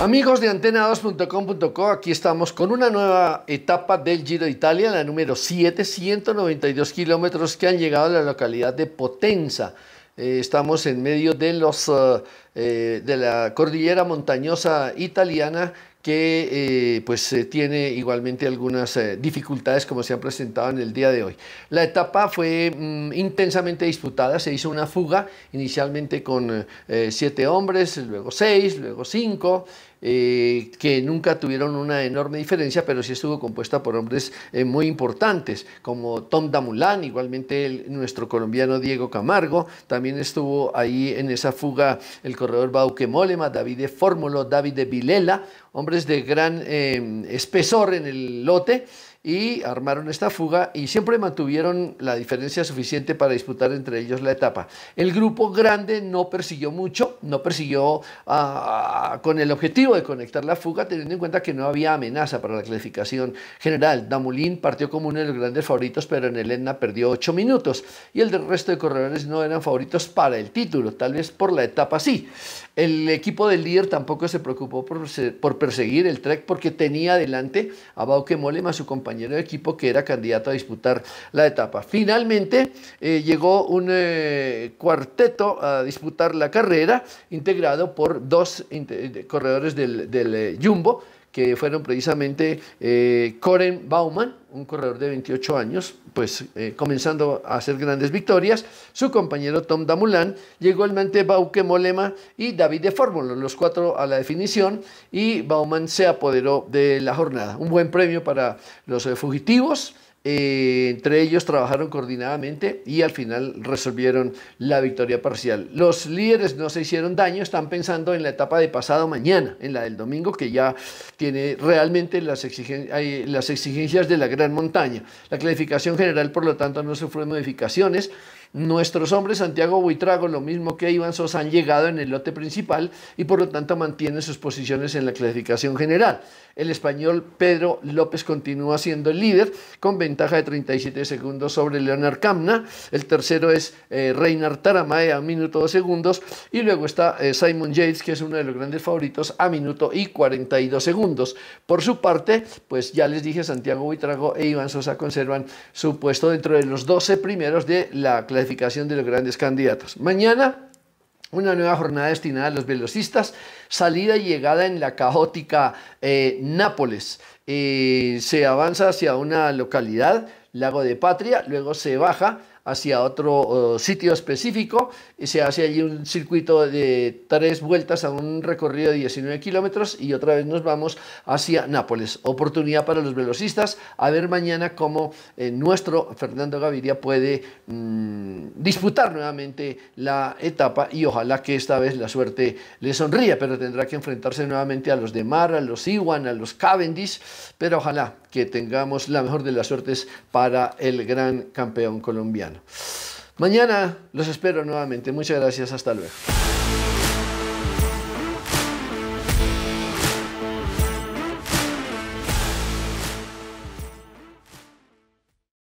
Amigos de antena2.com.co, aquí estamos con una nueva etapa del Giro de Italia, la número 7, 192 kilómetros que han llegado a la localidad de Potenza. Eh, estamos en medio de, los, eh, eh, de la cordillera montañosa italiana que eh, pues eh, tiene igualmente algunas eh, dificultades como se han presentado en el día de hoy. La etapa fue mm, intensamente disputada, se hizo una fuga inicialmente con siete hombres, luego seis, luego cinco, que nunca tuvieron una enorme diferencia, pero sí estuvo compuesta por hombres muy importantes, como Tom Damulán, igualmente nuestro colombiano Diego Camargo, también estuvo ahí en esa fuga el corredor Bauke Molema, David de Fórmulo, David de Vilela, hombres de gran eh, espesor en el lote, y armaron esta fuga y siempre mantuvieron la diferencia suficiente para disputar entre ellos la etapa. El grupo grande no persiguió mucho, no persiguió ah, ah, con el objetivo de conectar la fuga, teniendo en cuenta que no había amenaza para la clasificación general. Damoulin partió como uno de los grandes favoritos, pero en el Etna perdió 8 minutos y el resto de corredores no eran favoritos para el título, tal vez por la etapa sí. El equipo del líder tampoco se preocupó por, perseguir el Trek porque tenía adelante a Bauke molema su compañero compañero de equipo que era candidato a disputar la etapa. Finalmente eh, llegó un eh, cuarteto a disputar la carrera, integrado por dos eh, corredores del Jumbo que fueron precisamente eh, Coren Bauman, un corredor de 28 años, pues eh, comenzando a hacer grandes victorias, su compañero Tom Damulan, llegó el mente Bauke Molema y David de Fórmula, los cuatro a la definición, y Bauman se apoderó de la jornada. Un buen premio para los eh, fugitivos, eh, entre ellos trabajaron coordinadamente y al final resolvieron la victoria parcial. Los líderes no se hicieron daño, están pensando en la etapa de pasado mañana, en la del domingo, que ya tiene realmente las, exigencias de la gran montaña. La clasificación general, por lo tanto, no sufrió modificaciones. Nuestros hombres Santiago Buitrago, lo mismo que Iván Sosa, han llegado en el lote principal y por lo tanto mantienen sus posiciones en la clasificación general. El español Pedro López continúa siendo el líder con ventaja de 37 segundos sobre Leonard Camna. El tercero es eh, Reinar Taramae a minuto dos segundos y luego está eh, Simon Yates, que es uno de los grandes favoritos, a minuto y 42 segundos. Por su parte, pues ya les dije, Santiago Buitrago e Iván Sosa conservan su puesto dentro de los 12 primeros de la clasificación de los grandes candidatos. Mañana, una nueva jornada destinada a los velocistas, salida y llegada en la caótica eh, Nápoles. Eh, se avanza hacia una localidad, Lago de Patria, luego se baja hacia otro sitio específico y se hace allí un circuito de tres vueltas a un recorrido de 19 kilómetros y otra vez nos vamos hacia Nápoles. Oportunidad para los velocistas a ver mañana cómo eh, nuestro Fernando Gaviria puede mm, disputar nuevamente la etapa y ojalá que esta vez la suerte le sonría, pero tendrá que enfrentarse nuevamente a los de Mar, a los Iwan, a los Cavendish, pero ojalá que tengamos la mejor de las suertes para el gran campeón colombiano. Mañana los espero nuevamente. Muchas gracias. Hasta luego.